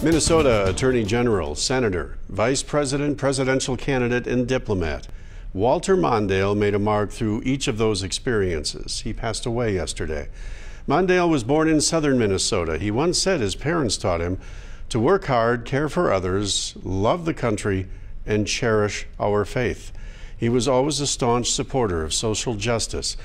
Minnesota Attorney General, Senator, Vice President, presidential candidate, and diplomat. Walter Mondale made a mark through each of those experiences. He passed away yesterday. Mondale was born in southern Minnesota. He once said his parents taught him to work hard, care for others, love the country, and cherish our faith. He was always a staunch supporter of social justice.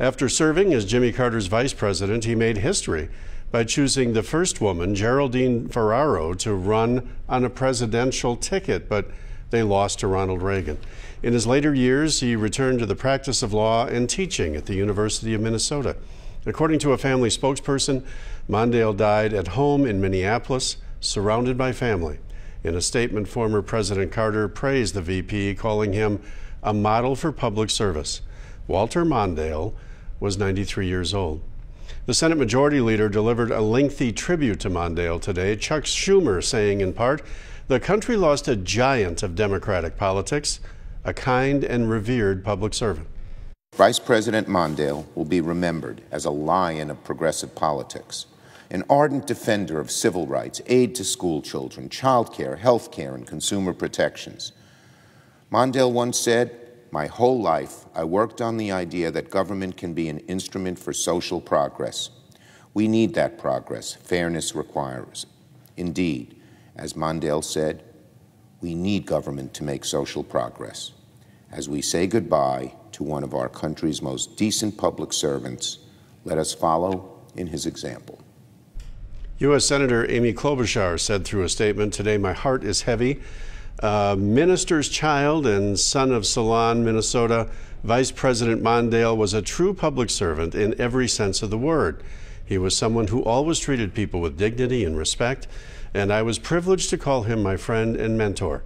After serving as Jimmy Carter's vice president, he made history by choosing the first woman, Geraldine Ferraro, to run on a presidential ticket, but they lost to Ronald Reagan. In his later years, he returned to the practice of law and teaching at the University of Minnesota. According to a family spokesperson, Mondale died at home in Minneapolis, surrounded by family. In a statement, former President Carter praised the VP, calling him a model for public service. Walter Mondale was 93 years old. The Senate Majority Leader delivered a lengthy tribute to Mondale today, Chuck Schumer saying in part, the country lost a giant of Democratic politics, a kind and revered public servant. Vice President Mondale will be remembered as a lion of progressive politics, an ardent defender of civil rights, aid to school children, child care, health care, and consumer protections. Mondale once said, my whole life, I worked on the idea that government can be an instrument for social progress. We need that progress. Fairness requires it. Indeed, as Mondale said, we need government to make social progress. As we say goodbye to one of our country's most decent public servants, let us follow in his example. U.S. Senator Amy Klobuchar said through a statement today, My heart is heavy uh, minister's child and son of Salon, Minnesota, Vice President Mondale was a true public servant in every sense of the word. He was someone who always treated people with dignity and respect, and I was privileged to call him my friend and mentor.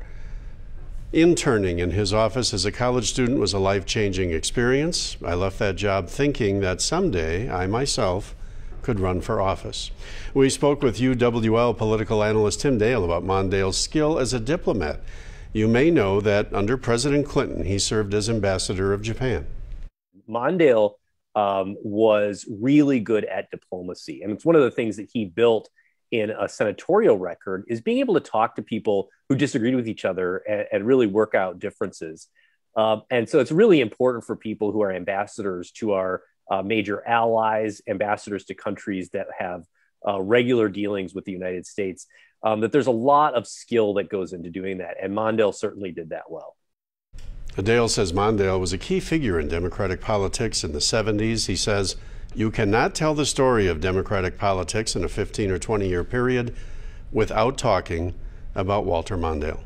Interning in his office as a college student was a life changing experience. I left that job thinking that someday I myself could run for office. We spoke with UWL political analyst Tim Dale about Mondale's skill as a diplomat. You may know that under President Clinton, he served as ambassador of Japan. Mondale um, was really good at diplomacy. And it's one of the things that he built in a senatorial record is being able to talk to people who disagreed with each other and, and really work out differences. Um, and so it's really important for people who are ambassadors to our uh, major allies, ambassadors to countries that have uh, regular dealings with the United States, um, that there's a lot of skill that goes into doing that. And Mondale certainly did that well. Adele says Mondale was a key figure in Democratic politics in the 70s. He says, You cannot tell the story of Democratic politics in a 15 or 20 year period without talking about Walter Mondale.